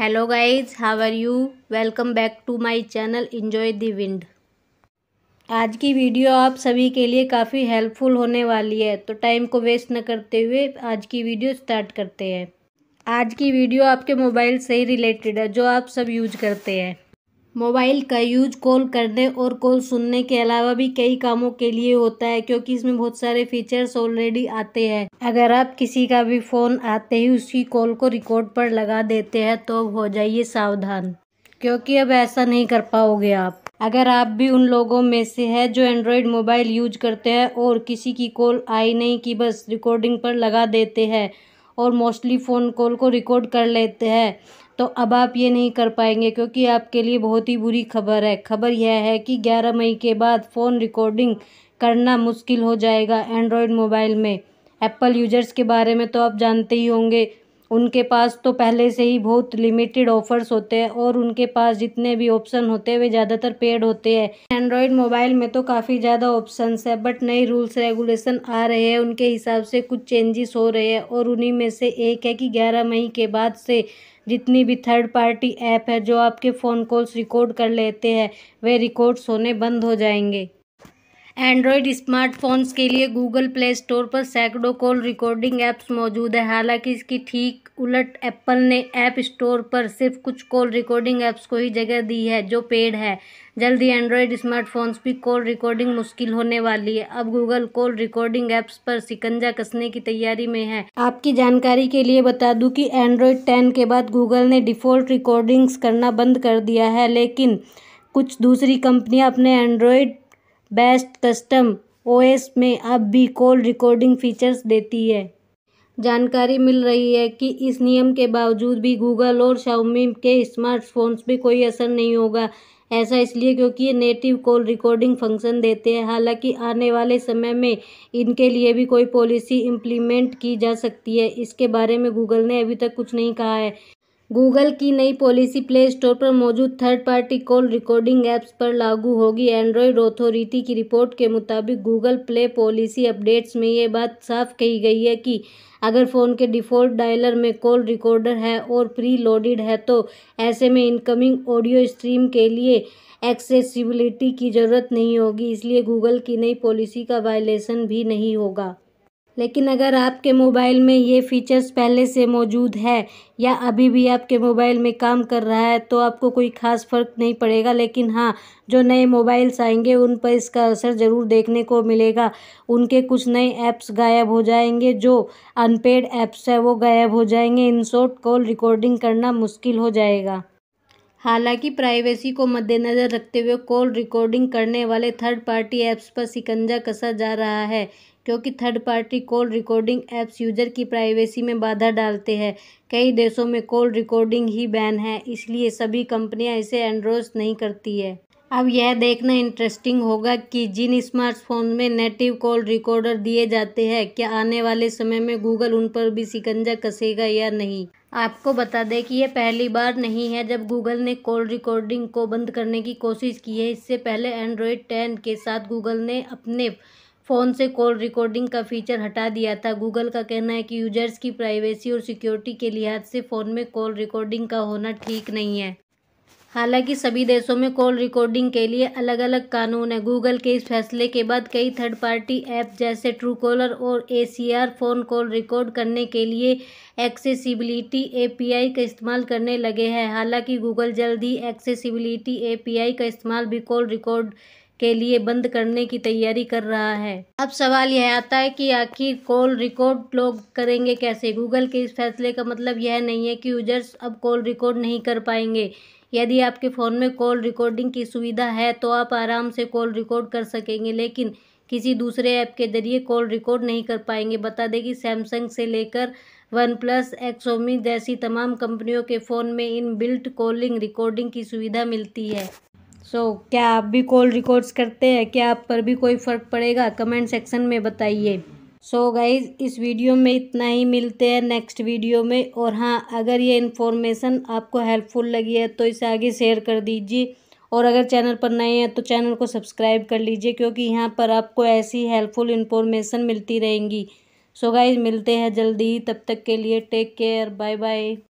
hello guys how are you welcome back to my channel enjoy the wind आज की video आप सभी के लिए काफ़ी हेल्पफुल होने वाली है तो टाइम को वेस्ट न करते हुए आज की वीडियो स्टार्ट करते हैं आज की वीडियो आपके मोबाइल से ही रिलेटेड है जो आप सब यूज करते हैं मोबाइल का यूज कॉल करने और कॉल सुनने के अलावा भी कई कामों के लिए होता है क्योंकि इसमें बहुत सारे फीचर्स ऑलरेडी आते हैं अगर आप किसी का भी फ़ोन आते ही उसकी कॉल को रिकॉर्ड पर लगा देते हैं तो हो जाइए सावधान क्योंकि अब ऐसा नहीं कर पाओगे आप अगर आप भी उन लोगों में से है जो एंड्रॉयड मोबाइल यूज करते हैं और किसी की कॉल आई नहीं कि बस रिकॉर्डिंग पर लगा देते हैं और मोस्टली फ़ोन कॉल को रिकॉर्ड कर लेते हैं तो अब आप ये नहीं कर पाएंगे क्योंकि आपके लिए बहुत ही बुरी खबर है खबर यह है कि 11 मई के बाद फ़ोन रिकॉर्डिंग करना मुश्किल हो जाएगा एंड्रॉयड मोबाइल में एप्पल यूजर्स के बारे में तो आप जानते ही होंगे उनके पास तो पहले से ही बहुत लिमिटेड ऑफर्स होते हैं और उनके पास जितने भी ऑप्शन होते हैं वे ज़्यादातर पेड होते हैं एंड्रॉयड मोबाइल में तो काफ़ी ज़्यादा ऑप्शंस है बट नए रूल्स रेगुलेशन आ रहे हैं उनके हिसाब से कुछ चेंजेस हो रहे हैं और उन्हीं में से एक है कि ग्यारह मई के बाद से जितनी भी थर्ड पार्टी ऐप है जो आपके फ़ोन कॉल्स रिकॉर्ड कर लेते हैं वे रिकॉर्ड्स होने बंद हो जाएंगे एंड्रॉयड स्मार्टफोन्स के लिए गूगल प्ले स्टोर पर सैकड़ों कॉल रिकॉर्डिंग ऐप्स मौजूद है हालांकि इसकी ठीक उलट एप्पल ने ऐप स्टोर पर सिर्फ कुछ कॉल रिकॉर्डिंग ऐप्स को ही जगह दी है जो पेड है जल्द ही एंड्रॉयड स्मार्टफोन्स भी कॉल रिकॉर्डिंग मुश्किल होने वाली है अब गूगल कॉल रिकॉर्डिंग ऐप्स पर शिकंजा कसने की तैयारी में है आपकी जानकारी के लिए बता दूं कि एंड्रॉयड 10 के बाद गूगल ने डिफ़ॉल्ट रिकॉर्डिंग्स करना बंद कर दिया है लेकिन कुछ दूसरी कंपनियां अपने एंड्रॉयड बेस्ट कस्टम ओएस में अब भी कॉल रिकॉर्डिंग फीचर्स देती है जानकारी मिल रही है कि इस नियम के बावजूद भी गूगल और शाउमी के स्मार्टफोन्स पे कोई असर नहीं होगा ऐसा इसलिए क्योंकि ये नेटिव कॉल रिकॉर्डिंग फंक्शन देते हैं हालांकि आने वाले समय में इनके लिए भी कोई पॉलिसी इम्प्लीमेंट की जा सकती है इसके बारे में गूगल ने अभी तक कुछ नहीं कहा है गूगल की नई पॉलिसी प्ले स्टोर पर मौजूद third party call recording apps पर लागू होगी एंड्रॉयड अथॉरिटी की रिपोर्ट के मुताबिक गूगल प्ले पॉलिसी अपडेट्स में ये बात साफ कही गई है कि अगर फ़ोन के डिफ़ॉल्ट डायलर में कॉल रिकॉर्डर है और प्री लोडेड है तो ऐसे में इनकमिंग ऑडियो स्ट्रीम के लिए एक्सेसिबिलिटी की ज़रूरत नहीं होगी इसलिए गूगल की नई पॉलिसी का वायलेशन भी नहीं होगा लेकिन अगर आपके मोबाइल में ये फ़ीचर्स पहले से मौजूद है या अभी भी आपके मोबाइल में काम कर रहा है तो आपको कोई ख़ास फ़र्क नहीं पड़ेगा लेकिन हाँ जो नए मोबाइल्स आएंगे उन पर इसका असर ज़रूर देखने को मिलेगा उनके कुछ नए ऐप्स गायब हो जाएंगे जो अनपेड ऐप्स है वो गायब हो जाएंगे इन शॉर्ट कॉल रिकॉर्डिंग करना मुश्किल हो जाएगा हालांकि प्राइवेसी को मद्देनज़र रखते हुए कॉल रिकॉर्डिंग करने वाले थर्ड पार्टी ऐप्स पर शिकंजा कसा जा रहा है क्योंकि third party call recording apps user की प्राइवेसी में बाधा डालते हैं कई देशों में कॉल रिकॉर्डिंग ही बैन है इसलिए सभी कंपनियां इसे एंड्रोस नहीं करती है अब यह देखना इंटरेस्टिंग होगा कि जिन स्मार्टफोन में नेटिव कॉल रिकॉर्डर दिए जाते हैं क्या आने वाले समय में गूगल उन पर भी सिकंजा कसेगा या नहीं आपको बता दें कि यह पहली बार नहीं है जब गूगल ने कॉल रिकॉर्डिंग को बंद करने की कोशिश की है इससे पहले एंड्रॉयड टेन के साथ गूगल ने अपने फ़ोन से कॉल रिकॉर्डिंग का फीचर हटा दिया था गूगल का कहना है कि यूजर्स की प्राइवेसी और सिक्योरिटी के लिहाज से फ़ोन में कॉल रिकॉर्डिंग का होना ठीक नहीं है हालांकि सभी देशों में कॉल रिकॉर्डिंग के लिए अलग अलग कानून है गूगल के इस फैसले के बाद कई थर्ड पार्टी ऐप जैसे ट्रू कॉलर और ए फ़ोन कॉल रिकॉर्ड करने के लिए एक्सेसिबिलिटी एपीआई का इस्तेमाल करने लगे हैं हालांकि गूगल जल्द ही एक्सेसिबिलिटी एपीआई का इस्तेमाल भी कॉल रिकॉर्ड के लिए बंद करने की तैयारी कर रहा है अब सवाल यह आता है कि आखिर कॉल रिकॉर्ड लोग करेंगे कैसे गूगल के इस फैसले का मतलब यह नहीं है कि यूजर्स अब कॉल रिकॉर्ड नहीं कर पाएंगे यदि आपके फ़ोन में कॉल रिकॉर्डिंग की सुविधा है तो आप आराम से कॉल रिकॉर्ड कर सकेंगे लेकिन किसी दूसरे ऐप के जरिए कॉल रिकॉर्ड नहीं कर पाएंगे बता दें कि सैमसंग से लेकर वन प्लस एक्सोमी जैसी तमाम कंपनियों के फ़ोन में इन बिल्ट कॉलिंग रिकॉर्डिंग की सुविधा मिलती है सो so, क्या आप भी कॉल रिकॉर्ड्स करते हैं क्या आप पर भी कोई फ़र्क पड़ेगा कमेंट सेक्शन में बताइए सो so गाइज इस वीडियो में इतना ही मिलते हैं नेक्स्ट वीडियो में और हाँ अगर ये इन्फॉर्मेशन आपको हेल्पफुल लगी है तो इसे आगे शेयर कर दीजिए और अगर चैनल पर नए हैं तो चैनल को सब्सक्राइब कर लीजिए क्योंकि यहाँ पर आपको ऐसी हेल्पफुल इन्फॉर्मेशन मिलती रहेंगी सो so गाइज मिलते हैं जल्दी तब तक के लिए टेक केयर बाय बाय